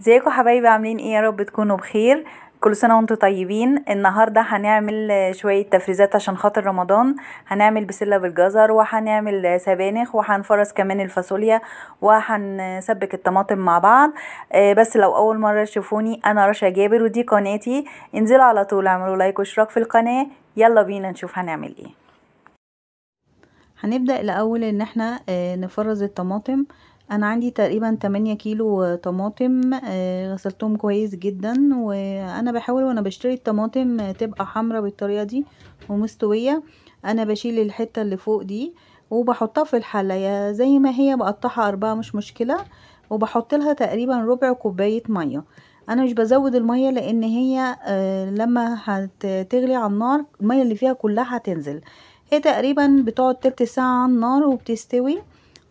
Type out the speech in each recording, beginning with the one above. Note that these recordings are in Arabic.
ازيكم حبايبي عاملين ايه يا رب تكونوا بخير كل سنه وانتم طيبين النهارده هنعمل شويه تفريزات عشان خاطر رمضان هنعمل بسله بالجزر وهنعمل سبانخ وهنفرز كمان الفاصوليا وهنسبك الطماطم مع بعض آه، بس لو اول مره تشوفوني انا رشا جابر ودي قناتي انزلوا على طول اعملوا لايك واشتراك في القناه يلا بينا نشوف هنعمل ايه هنبدا الاول ان احنا آه، نفرز الطماطم انا عندي تقريبا 8 كيلو طماطم آه، غسلتهم كويس جدا وانا بحاول وانا بشتري الطماطم تبقى حمرا بالطريقه دي ومستويه انا بشيل الحته اللي فوق دي وبحطها في الحله زي ما هي بقطعها اربعه مش مشكله وبحط لها تقريبا ربع كوبايه ميه انا مش بزود الميه لان هي آه، لما هتغلي على النار الميه اللي فيها كلها هتنزل هي تقريبا بتقعد تلت ساعه على النار وبتستوي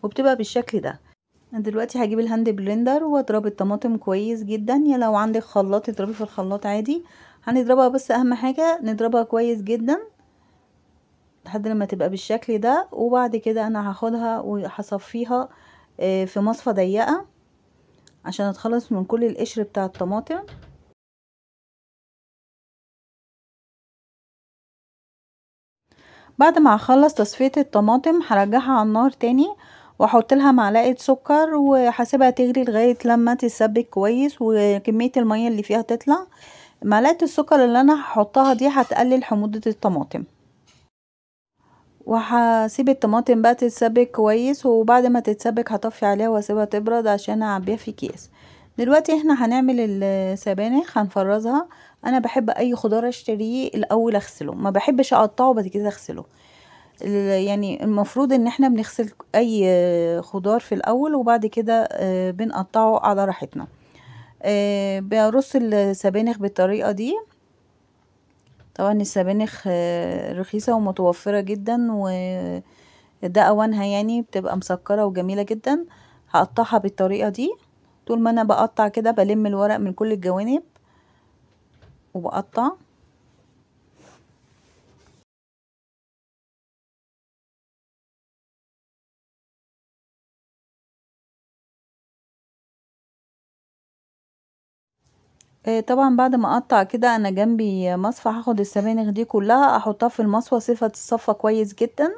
وبتبقى بالشكل ده دلوقتي هجيب الهاند بلندر واضرب الطماطم كويس جدا يا لو عندك خلاط اضربي في الخلاط عادي هنضربها بس اهم حاجه نضربها كويس جدا لحد لما تبقى بالشكل ده وبعد كده انا هاخدها وهصفيها آه، في مصفى ضيقه عشان اتخلص من كل القشر بتاع الطماطم بعد ما هخلص تصفيه الطماطم هرجعها على النار تاني واحط لها معلقه سكر وهسيبها تغلي لغايه لما تتسبك كويس وكميه الميه اللي فيها تطلع معلقه السكر اللي انا هحطها دي هتقلل حموضه الطماطم وهسيب الطماطم بقى تتسبك كويس وبعد ما تتسبك هطفي عليها واسيبها تبرد عشان اعبيها في اكياس دلوقتي احنا هنعمل السبانخ هنفرزها انا بحب اي خضار اشتريه الاول اغسله ما بحبش اقطعه بعد كده اغسله يعني المفروض ان احنا بنغسل اي خضار في الاول وبعد كده آه، بنقطعه على راحتنا آه، برص السبانخ بالطريقة دي طبعا السبانخ آه، رخيصة ومتوفرة جدا وده اوانها يعني بتبقى مسكرة وجميلة جدا هقطعها بالطريقة دي طول ما انا بقطع كده بلم الورق من كل الجوانب وبقطع آه، طبعا بعد ما اقطع كده انا جنبي مصفى هاخد السبانخ دي كلها احطها في المصفى صفه الصفه كويس جدا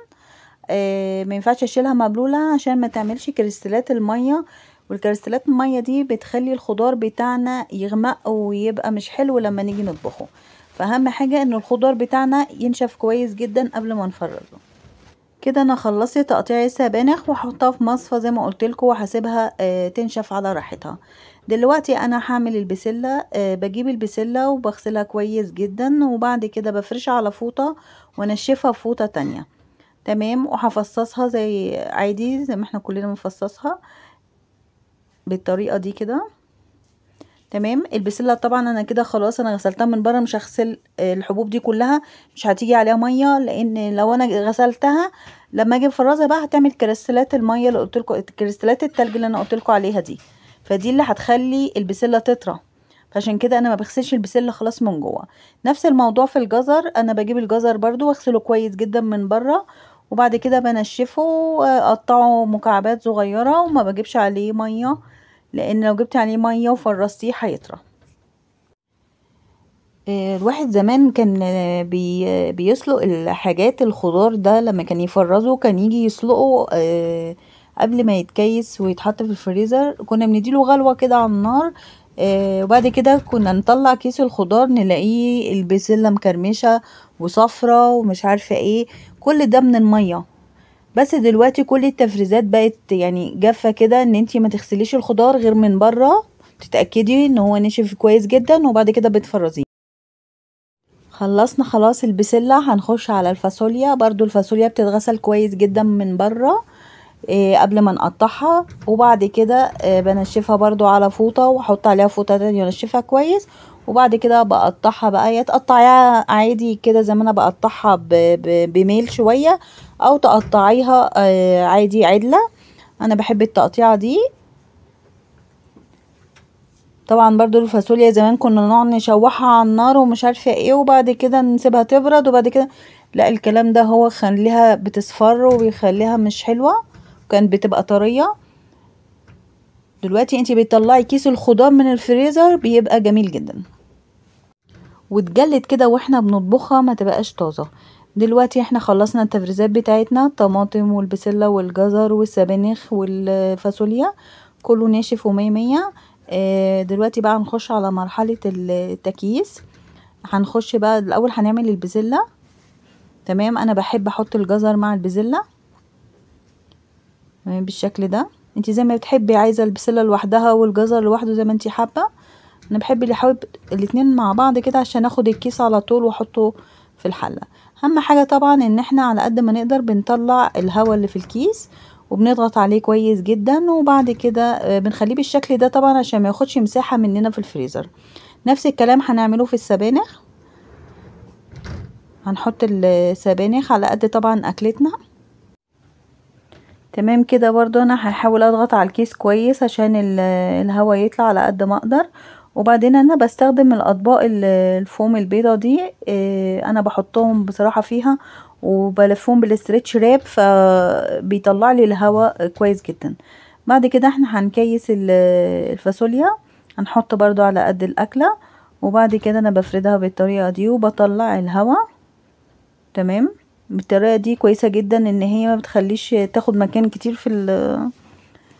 آه، ما ينفعش اشيلها مبلوله عشان ما تعملش كريستلات الميه والكريستلات الميه دي بتخلي الخضار بتاعنا يغمق ويبقى مش حلو لما نيجي نطبخه فاهم حاجه ان الخضار بتاعنا ينشف كويس جدا قبل ما نفرزه كده انا خلصت تقطيع السبانخ وهحطها في مصفى زي ما قلتلكوا وحسبها وهسيبها آه، تنشف على راحتها دلوقتي انا هعمل البسله أه بجيب البسله وبغسلها كويس جدا وبعد كده بفرشها على فوطه ونشفها في فوطه تانية تمام وهفصصها زي عادي زي ما احنا كلنا بنفصصها بالطريقه دي كده تمام البسله طبعا انا كده خلاص انا غسلتها من بره مش هغسل آه، الحبوب دي كلها مش هتيجي عليها ميه لان لو انا غسلتها لما اجي افرزها بقى هتعمل كريستالات الميه اللي قلتلكوا لكم كريستالات التلج اللي انا قلتلكوا عليها دي فدي اللي هتخلي البسله تطرى فعشان كده انا ما بغسلش البسله خلاص من جوه نفس الموضوع في الجزر انا بجيب الجزر برضو واغسله كويس جدا من بره وبعد كده بنشفه اقطعه مكعبات صغيره وما بجيبش عليه ميه لان لو جبت عليه ميه وفرستيه هيطرى آه، الواحد زمان كان بي بيسلق الحاجات الخضار ده لما كان يفرزه كان يجي يسلقه آه، قبل ما يتكيس ويتحط في الفريزر كنا بنديله غلوه كده على النار آه وبعد كده كنا نطلع كيس الخضار نلاقيه البسله مكرمشه وصفرة ومش عارفه ايه كل ده من الميه بس دلوقتي كل التفريزات بقت يعني جافه كده ان انتي ما تغسليش الخضار غير من بره تتاكدي ان هو نشف كويس جدا وبعد كده بتفرزيه خلصنا خلاص البسله هنخش على الفاصوليا برضو الفاصوليا بتتغسل كويس جدا من بره آه، قبل ما نقطعها وبعد كده آه، بنشفها برضو على فوطة وحط عليها فوطة تانية ونشفها كويس وبعد كده بقطعها بقى يا تقطعيها عادي كده زي ما انا بقطعها بميل شوية او تقطعيها آه، عادي عدلة انا بحب التقطيعة دي طبعا برضو الفاصوليا زمان كنا نقعد نشوحها على النار ومش عارفه ايه وبعد كده نسيبها تبرد وبعد كده لا الكلام ده هو خليها بتصفر وبيخليها مش حلوه كانت بتبقى طريه دلوقتي انت بتطلعي كيس الخضار من الفريزر بيبقى جميل جدا وتجلد كده واحنا بنطبخها ما تبقاش طازه دلوقتي احنا خلصنا التفريزات بتاعتنا الطماطم والبسله والجزر والسبانخ والفاصوليا كله ناشف ومية مية آه، دلوقتي بقى هنخش على مرحله التكييس هنخش بقى الاول هنعمل البسله تمام انا بحب احط الجزر مع البسله تمام بالشكل ده انت زي ما بتحبي عايزه البسله لوحدها والجزر لوحده زي ما انت حابه انا بحب اللي حابب الاتنين مع بعض كده عشان اخد الكيس على طول واحطه في الحله اهم حاجه طبعا ان احنا على قد ما نقدر بنطلع الهواء اللي في الكيس وبنضغط عليه كويس جدا وبعد كده آه، بنخليه بالشكل ده طبعا عشان ما ياخدش مساحه مننا في الفريزر نفس الكلام هنعمله في السبانخ هنحط السبانخ على قد طبعا اكلتنا تمام كده برضو انا هحاول اضغط على الكيس كويس عشان الهواء يطلع على قد ما اقدر وبعدين انا بستخدم الاطباق الفوم البيضه دي آه، انا بحطهم بصراحه فيها وبلفهم بالستريتش راب فبيطلع لي الهواء كويس جدا بعد كده احنا هنكيس الفاصوليا هنحط برضو على قد الاكله وبعد كده انا بفردها بالطريقه دي وبطلع الهواء تمام بالطريقه دي كويسه جدا ان هي ما بتخليش تاخد مكان كتير في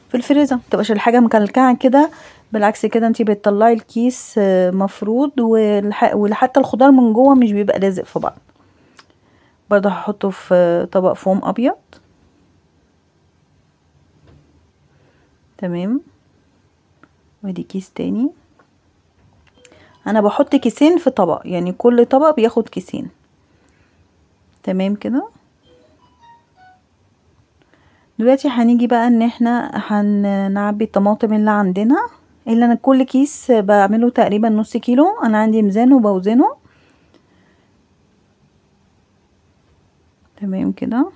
في الفريزر متبقاش الحاجه مكلكعه كده بالعكس كده انتي بتطلعي الكيس آه، مفروض وحتى الخضار من جوه مش بيبقى لازق في بعض برضه هحطه في طبق فوم ابيض تمام وادي كيس تاني انا بحط كيسين في طبق يعني كل طبق بياخد كيسين تمام كده دلوقتي هنيجي بقى ان احنا هنعبي الطماطم اللي عندنا اللي انا كل كيس بعمله تقريبا نص كيلو انا عندي ميزان وبوزنه تمام كده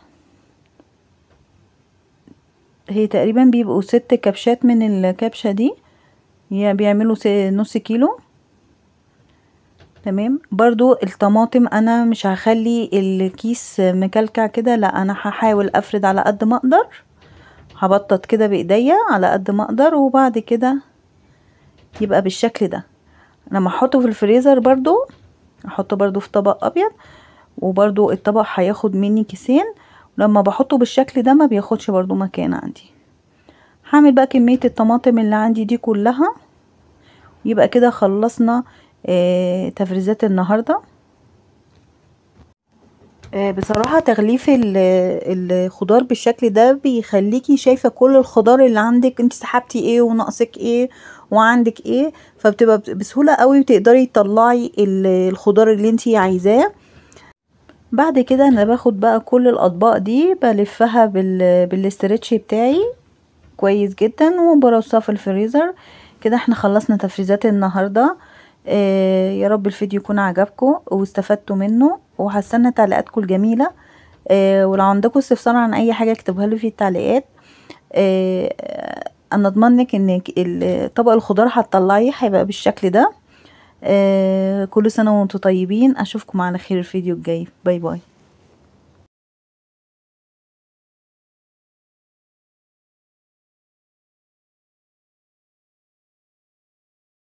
هي تقريبا بيبقوا ست كبشات من الكبشة دي يعني بيعملوا نص كيلو تمام برضو الطماطم انا مش هخلي الكيس مكلكع كده لا انا هحاول افرد على قد ما اقدر هبطط كده بايديا على قد ما اقدر وبعد كده يبقى بالشكل ده لما احطه في الفريزر برضو احطه برضو في طبق ابيض وبرضو الطبق هياخد مني كيسين ولما بحطه بالشكل ده ما بياخدش برضو مكان عندي هعمل بقى كمية الطماطم اللي عندي دي كلها يبقى كده خلصنا آه، تفريزات النهاردة آه، بصراحة تغليف الخضار بالشكل ده بيخليكي شايفة كل الخضار اللي عندك انت سحبتي ايه وناقصك ايه وعندك ايه فبتبقى بسهولة قوي وتقدري تطلعي الخضار اللي انت عايزاه بعد كده انا باخد بقى كل الاطباق دي بلفها بالاسترتش بتاعي كويس جدا وبرصها في الفريزر كده احنا خلصنا تفريزات النهارده آه، يا رب الفيديو يكون عجبكم واستفدتوا منه وهستنى تعليقاتكم الجميله آه، ولو عندكم استفسار عن اي حاجه اكتبها لي في التعليقات آه، انا اضمنك ان طبق الخضار هتطلعيه هيبقى بالشكل ده كل سنه وانتم طيبين اشوفكم على خير الفيديو الجاي باي باي